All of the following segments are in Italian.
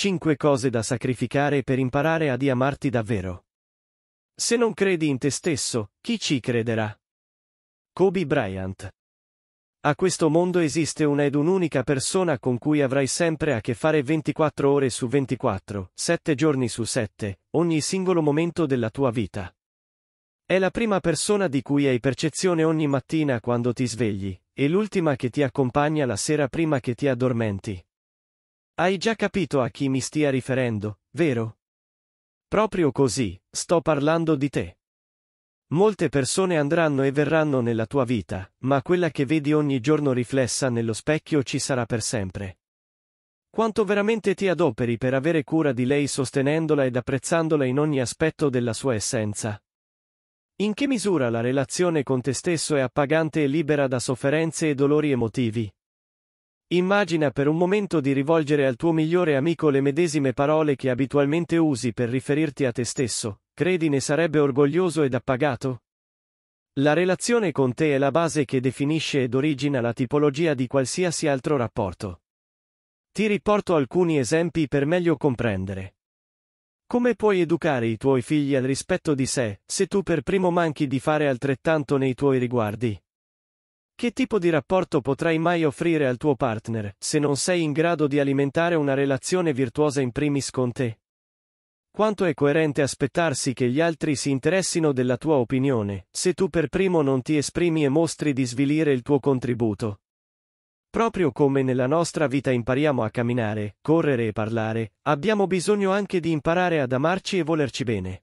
5 cose da sacrificare per imparare ad amarti davvero. Se non credi in te stesso, chi ci crederà? Kobe Bryant. A questo mondo esiste una ed un'unica persona con cui avrai sempre a che fare 24 ore su 24, 7 giorni su 7, ogni singolo momento della tua vita. È la prima persona di cui hai percezione ogni mattina quando ti svegli, e l'ultima che ti accompagna la sera prima che ti addormenti. Hai già capito a chi mi stia riferendo, vero? Proprio così, sto parlando di te. Molte persone andranno e verranno nella tua vita, ma quella che vedi ogni giorno riflessa nello specchio ci sarà per sempre. Quanto veramente ti adoperi per avere cura di lei sostenendola ed apprezzandola in ogni aspetto della sua essenza. In che misura la relazione con te stesso è appagante e libera da sofferenze e dolori emotivi, Immagina per un momento di rivolgere al tuo migliore amico le medesime parole che abitualmente usi per riferirti a te stesso, credi ne sarebbe orgoglioso ed appagato? La relazione con te è la base che definisce ed origina la tipologia di qualsiasi altro rapporto. Ti riporto alcuni esempi per meglio comprendere. Come puoi educare i tuoi figli al rispetto di sé, se tu per primo manchi di fare altrettanto nei tuoi riguardi? Che tipo di rapporto potrai mai offrire al tuo partner se non sei in grado di alimentare una relazione virtuosa in primis con te? Quanto è coerente aspettarsi che gli altri si interessino della tua opinione, se tu per primo non ti esprimi e mostri di svilire il tuo contributo? Proprio come nella nostra vita impariamo a camminare, correre e parlare, abbiamo bisogno anche di imparare ad amarci e volerci bene.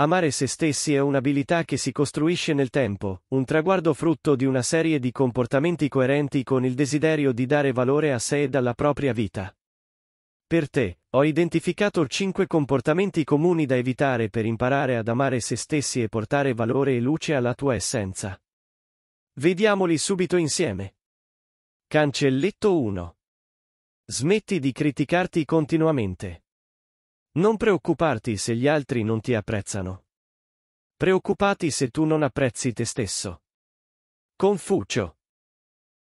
Amare se stessi è un'abilità che si costruisce nel tempo, un traguardo frutto di una serie di comportamenti coerenti con il desiderio di dare valore a sé e alla propria vita. Per te, ho identificato cinque comportamenti comuni da evitare per imparare ad amare se stessi e portare valore e luce alla tua essenza. Vediamoli subito insieme. Cancelletto 1. Smetti di criticarti continuamente. Non preoccuparti se gli altri non ti apprezzano. Preoccupati se tu non apprezzi te stesso. Confucio.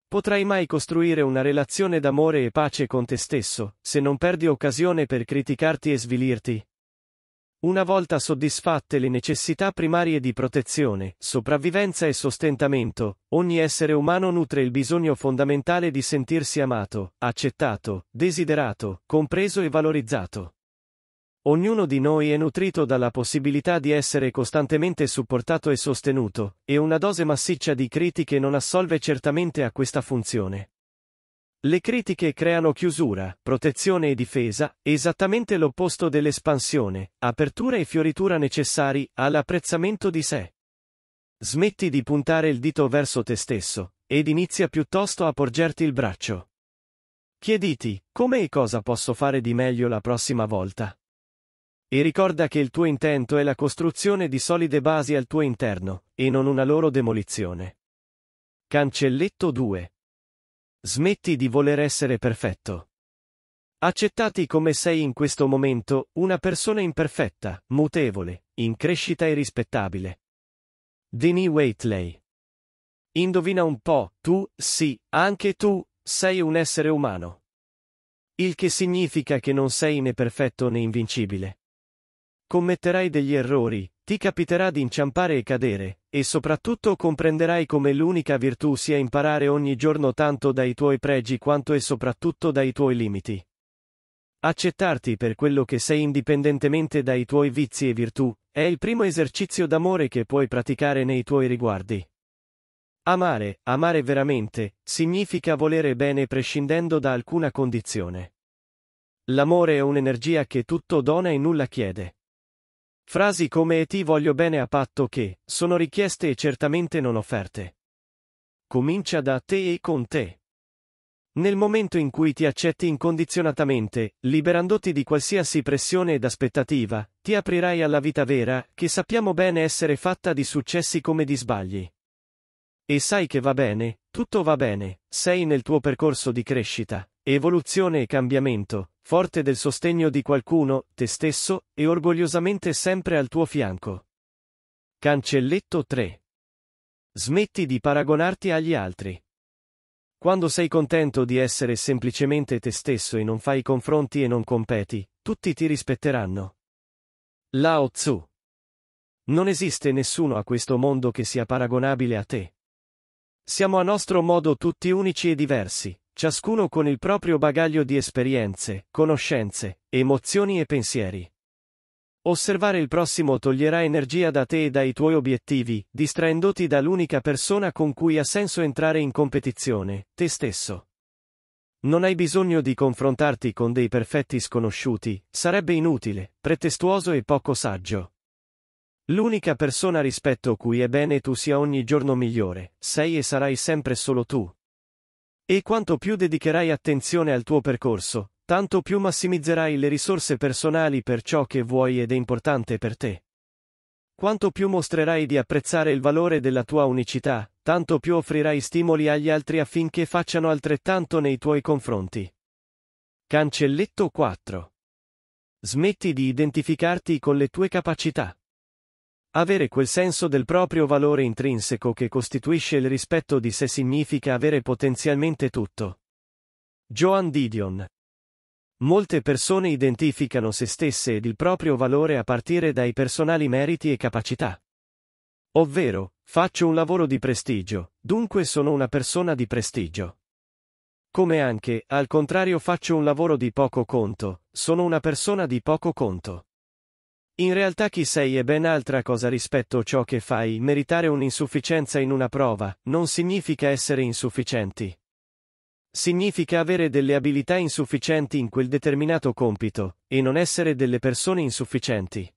Potrai mai costruire una relazione d'amore e pace con te stesso, se non perdi occasione per criticarti e svilirti. Una volta soddisfatte le necessità primarie di protezione, sopravvivenza e sostentamento, ogni essere umano nutre il bisogno fondamentale di sentirsi amato, accettato, desiderato, compreso e valorizzato. Ognuno di noi è nutrito dalla possibilità di essere costantemente supportato e sostenuto, e una dose massiccia di critiche non assolve certamente a questa funzione. Le critiche creano chiusura, protezione e difesa, esattamente l'opposto dell'espansione, apertura e fioritura necessari all'apprezzamento di sé. Smetti di puntare il dito verso te stesso, ed inizia piuttosto a porgerti il braccio. Chiediti, come e cosa posso fare di meglio la prossima volta? E ricorda che il tuo intento è la costruzione di solide basi al tuo interno, e non una loro demolizione. Cancelletto 2. Smetti di voler essere perfetto. Accettati come sei in questo momento, una persona imperfetta, mutevole, in crescita e rispettabile. Denis Waitley. Indovina un po', tu, sì, anche tu, sei un essere umano. Il che significa che non sei né perfetto né invincibile. Commetterai degli errori, ti capiterà di inciampare e cadere, e soprattutto comprenderai come l'unica virtù sia imparare ogni giorno tanto dai tuoi pregi quanto e soprattutto dai tuoi limiti. Accettarti per quello che sei indipendentemente dai tuoi vizi e virtù, è il primo esercizio d'amore che puoi praticare nei tuoi riguardi. Amare, amare veramente, significa volere bene prescindendo da alcuna condizione. L'amore è un'energia che tutto dona e nulla chiede. Frasi come e ti voglio bene a patto che sono richieste e certamente non offerte. Comincia da te e con te. Nel momento in cui ti accetti incondizionatamente, liberandoti di qualsiasi pressione ed aspettativa, ti aprirai alla vita vera, che sappiamo bene essere fatta di successi come di sbagli. E sai che va bene, tutto va bene, sei nel tuo percorso di crescita, evoluzione e cambiamento, forte del sostegno di qualcuno, te stesso, e orgogliosamente sempre al tuo fianco. Cancelletto 3. Smetti di paragonarti agli altri. Quando sei contento di essere semplicemente te stesso e non fai confronti e non competi, tutti ti rispetteranno. Lao Tzu. Non esiste nessuno a questo mondo che sia paragonabile a te. Siamo a nostro modo tutti unici e diversi, ciascuno con il proprio bagaglio di esperienze, conoscenze, emozioni e pensieri. Osservare il prossimo toglierà energia da te e dai tuoi obiettivi, distraendoti dall'unica persona con cui ha senso entrare in competizione, te stesso. Non hai bisogno di confrontarti con dei perfetti sconosciuti, sarebbe inutile, pretestuoso e poco saggio. L'unica persona rispetto cui è bene tu sia ogni giorno migliore, sei e sarai sempre solo tu. E quanto più dedicherai attenzione al tuo percorso, tanto più massimizzerai le risorse personali per ciò che vuoi ed è importante per te. Quanto più mostrerai di apprezzare il valore della tua unicità, tanto più offrirai stimoli agli altri affinché facciano altrettanto nei tuoi confronti. Cancelletto 4. Smetti di identificarti con le tue capacità. Avere quel senso del proprio valore intrinseco che costituisce il rispetto di sé significa avere potenzialmente tutto. Joan Didion. Molte persone identificano se stesse ed il proprio valore a partire dai personali meriti e capacità. Ovvero, faccio un lavoro di prestigio, dunque sono una persona di prestigio. Come anche, al contrario faccio un lavoro di poco conto, sono una persona di poco conto. In realtà chi sei è ben altra cosa rispetto a ciò che fai, meritare un'insufficienza in una prova, non significa essere insufficienti. Significa avere delle abilità insufficienti in quel determinato compito, e non essere delle persone insufficienti.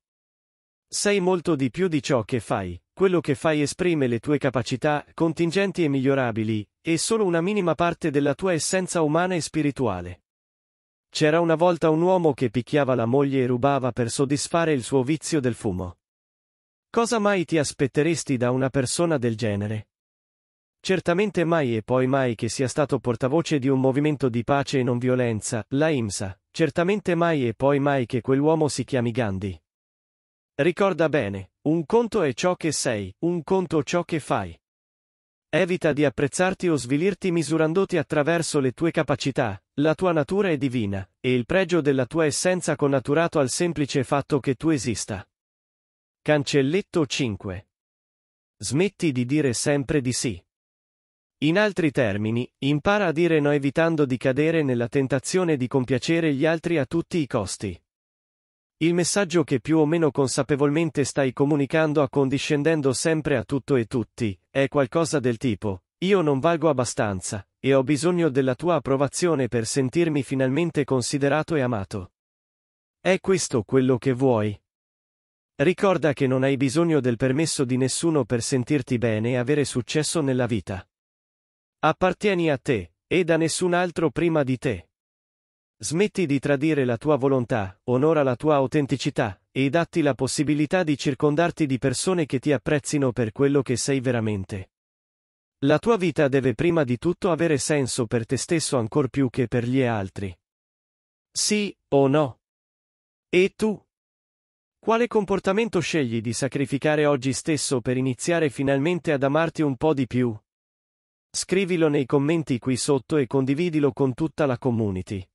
Sei molto di più di ciò che fai, quello che fai esprime le tue capacità, contingenti e migliorabili, e solo una minima parte della tua essenza umana e spirituale. C'era una volta un uomo che picchiava la moglie e rubava per soddisfare il suo vizio del fumo. Cosa mai ti aspetteresti da una persona del genere? Certamente mai e poi mai che sia stato portavoce di un movimento di pace e non violenza, la IMSA, certamente mai e poi mai che quell'uomo si chiami Gandhi. Ricorda bene, un conto è ciò che sei, un conto ciò che fai. Evita di apprezzarti o svilirti misurandoti attraverso le tue capacità, la tua natura è divina, e il pregio della tua essenza connaturato al semplice fatto che tu esista. Cancelletto 5. Smetti di dire sempre di sì. In altri termini, impara a dire no evitando di cadere nella tentazione di compiacere gli altri a tutti i costi. Il messaggio che più o meno consapevolmente stai comunicando accondiscendendo sempre a tutto e tutti, è qualcosa del tipo, io non valgo abbastanza, e ho bisogno della tua approvazione per sentirmi finalmente considerato e amato. È questo quello che vuoi. Ricorda che non hai bisogno del permesso di nessuno per sentirti bene e avere successo nella vita. Appartieni a te, e da nessun altro prima di te. Smetti di tradire la tua volontà, onora la tua autenticità, e datti la possibilità di circondarti di persone che ti apprezzino per quello che sei veramente. La tua vita deve prima di tutto avere senso per te stesso ancor più che per gli altri. Sì o no? E tu? Quale comportamento scegli di sacrificare oggi stesso per iniziare finalmente ad amarti un po' di più? Scrivilo nei commenti qui sotto e condividilo con tutta la community.